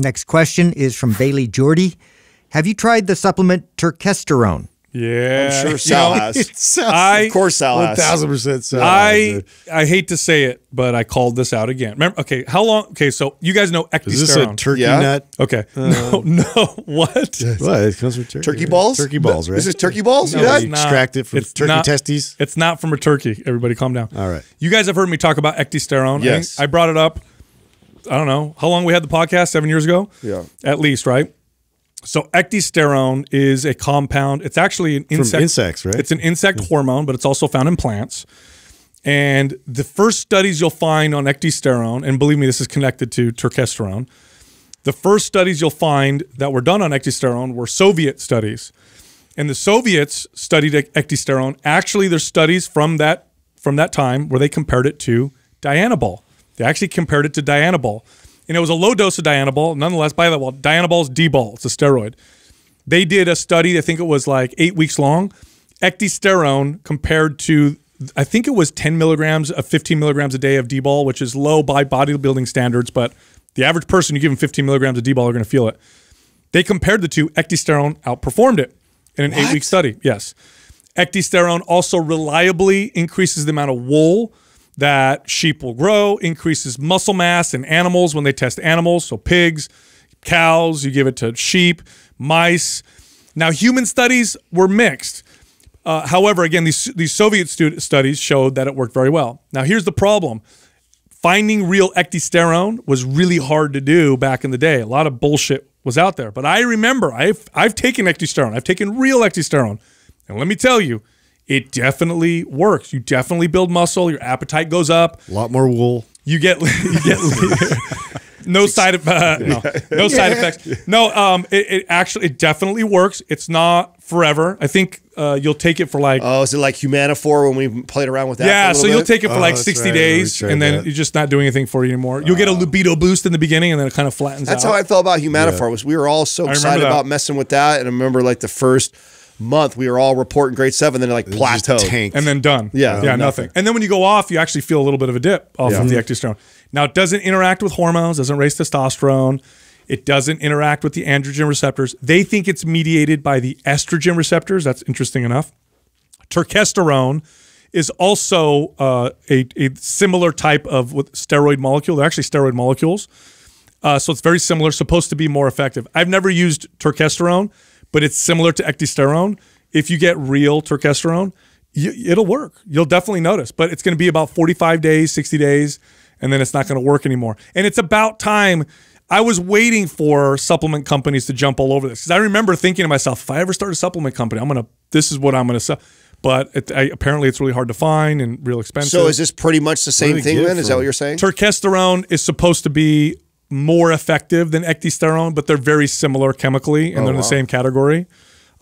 Next question is from Bailey Jordy. Have you tried the supplement turkesterone? Yeah, I'm sure Sal you know, has. I, of course, Sal 1, has. One thousand percent. Sal I I hate to say it, but I called this out again. Remember? Okay, how long? Okay, so you guys know ectosterone. Is this a turkey yeah. nut? Okay, um, no, no. What? What? It comes from turkey. Turkey balls. Turkey balls, right? This is turkey balls. No, yeah, extract it from it's turkey not, testes. It's not from a turkey. Everybody, calm down. All right. You guys have heard me talk about ectosterone. Yes, I, I brought it up I don't know how long we had the podcast seven years ago. Yeah, at least right. So ectosterone is a compound. It's actually an insect. From insects, right? It's an insect hormone, but it's also found in plants. And the first studies you'll find on ectosterone, and believe me, this is connected to turkesterone. The first studies you'll find that were done on ectosterone were Soviet studies. And the Soviets studied ectosterone. Actually, there's studies from that from that time where they compared it to dianabol. They actually compared it to Dianabol. And it was a low dose of Dianabol. Nonetheless, by way, well, Dianabol's D-ball. It's a steroid. They did a study, I think it was like eight weeks long, ectosterone compared to, I think it was 10 milligrams of uh, 15 milligrams a day of D-ball, which is low by bodybuilding standards, but the average person you give them 15 milligrams of D-ball are going to feel it. They compared the two. Ectosterone outperformed it in an eight-week study. Yes. Ectosterone also reliably increases the amount of wool – that sheep will grow, increases muscle mass in animals when they test animals. So pigs, cows, you give it to sheep, mice. Now, human studies were mixed. Uh, however, again, these, these Soviet studies showed that it worked very well. Now, here's the problem. Finding real ectosterone was really hard to do back in the day. A lot of bullshit was out there. But I remember I've, I've taken ectosterone. I've taken real ectosterone. And let me tell you, it definitely works. You definitely build muscle. Your appetite goes up. A lot more wool. You get you get no side uh, no, no yeah. side effects. No, um, it, it, actually it definitely works. It's not forever. I think uh, you'll take it for like oh, is it like Humanifor when we played around with that? Yeah, so bit? you'll take it for oh, like sixty right. days, and then that. you're just not doing anything for you anymore. You'll get a oh. libido boost in the beginning, and then it kind of flattens. That's out. how I felt about Humanifor. Yeah. Was we were all so excited about messing with that, and I remember like the first month we were all reporting grade seven, then it like tank And then done. Yeah. Yeah, nothing. nothing. And then when you go off, you actually feel a little bit of a dip off yeah. of the mm-hmm. ectosterone. Now it doesn't interact with hormones, doesn't raise testosterone. It doesn't interact with the androgen receptors. They think it's mediated by the estrogen receptors. That's interesting enough. Terkesterone is also uh, a, a, similar type of steroid molecule. They're actually steroid molecules. Uh, so it's very similar, supposed to be more effective. I've never used terkesterone but it's similar to ectosterone. If you get real turkesterone, you, it'll work. You'll definitely notice, but it's going to be about 45 days, 60 days, and then it's not going to work anymore. And it's about time. I was waiting for supplement companies to jump all over this because I remember thinking to myself, if I ever start a supplement company, I'm going to, this is what I'm going to sell. But it, I, apparently it's really hard to find and real expensive. So is this pretty much the same thing then? Is that what you're saying? Turkesterone is supposed to be more effective than ectosterone, but they're very similar chemically and oh, they're in wow. the same category.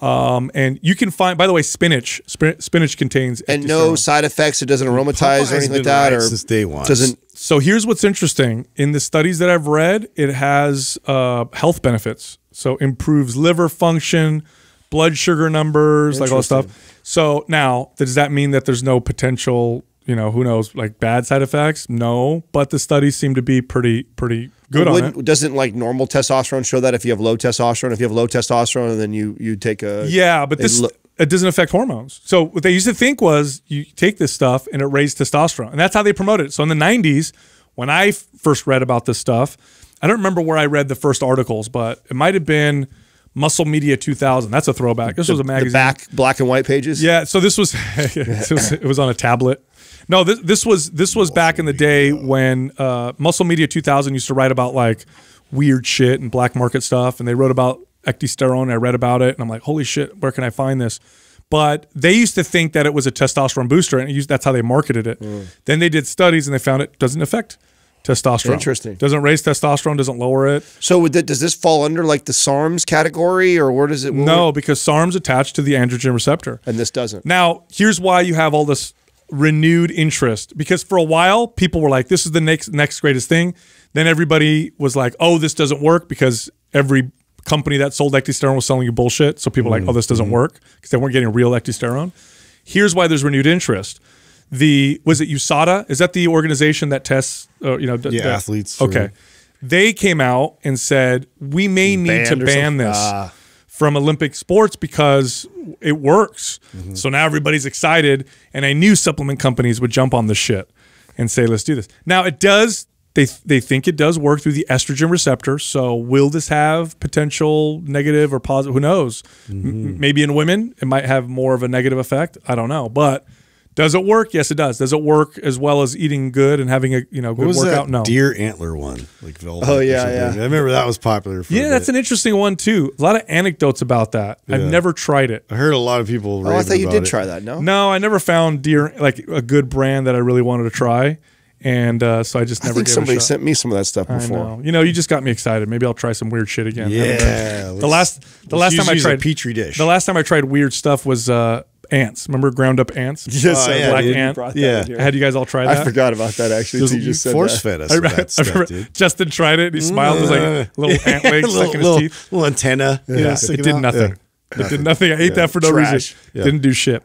Um, and you can find, by the way, spinach. spinach contains and no side effects. It doesn't aromatize or anything like that, or since day one doesn't. So here's what's interesting: in the studies that I've read, it has uh, health benefits. So improves liver function, blood sugar numbers, like all that stuff. So now, does that mean that there's no potential you know, who knows, like bad side effects? No, but the studies seem to be pretty, pretty good on it. Doesn't like normal testosterone show that if you have low testosterone? If you have low testosterone, and then you you take a yeah, but this it doesn't affect hormones. So what they used to think was you take this stuff and it raised testosterone, and that's how they promoted it. So in the '90s, when I first read about this stuff, I don't remember where I read the first articles, but it might have been. Muscle Media 2000. That's a throwback. This the, was a magazine. back black and white pages. Yeah. So this was, it, was it was on a tablet. No, this this was this was back in the day when uh, Muscle Media 2000 used to write about like weird shit and black market stuff, and they wrote about ectosterone. I read about it, and I'm like, holy shit, where can I find this? But they used to think that it was a testosterone booster, and used, that's how they marketed it. Mm. Then they did studies, and they found it doesn't affect testosterone. Interesting. Doesn't raise testosterone, doesn't lower it. So the, does this fall under like the SARMs category or where does it? no, because SARMs attached to the androgen receptor. And this doesn't. Now, here's why you have all this renewed interest because for a while people were like, "This is the next next greatest thing." Then everybody was like, "Oh, this doesn't work," because every company that sold ectosterone was selling you bullshit. So people mm -hmm. like, "Oh, this doesn't mm-hmm. work," because they weren't getting real ectosterone. Here's why there's renewed interest. The was it USADA? Is that the organization that tests? Uh, you know, yeah, the, athletes. Okay, they came out and said we may need to ban this. Uh from Olympic sports because it works. Mm -hmm. So now everybody's excited, and I knew supplement companies would jump on the shit and say, "Let's do this." Now it does. They they think it does work through the estrogen receptor. So will this have potential negative or positive? Who knows? Mm -hmm. Maybe in women it might have more of a negative effect. I don't know, but does it work? Yes, it does. Does it work as well as eating good and having a you know good workout? no. Deer antler one, like velvet. Oh yeah, yeah. I remember that was popular. yeah, that's an interesting one too. A lot of anecdotes about that. Yeah. I've never tried it. I heard a lot of people. Oh, I thought you did it. try that. No, no, I never found deer like a good brand that I really wanted to try, and uh, so I just never. I think somebody sent me some of that stuff before. Know. You know, you just got me excited. Maybe I'll try some weird shit again. Yeah. the last the last time I tried petri dish. The last time I tried weird stuff was. Uh, ants. Remember ground up ants? Yes, uh, yeah, black dude, ant. Yeah, I had you guys all try that. I forgot about that actually. Just, you just force fed us. I, that stuff, I remember Justin tried it. and He smiled. Mm. It was like mm. little ant legs little, stuck in his little, teeth, little antenna. Yeah, it did nothing. It did nothing. I ate yeah. that for no Trash. reason. Yeah. Didn't do shit.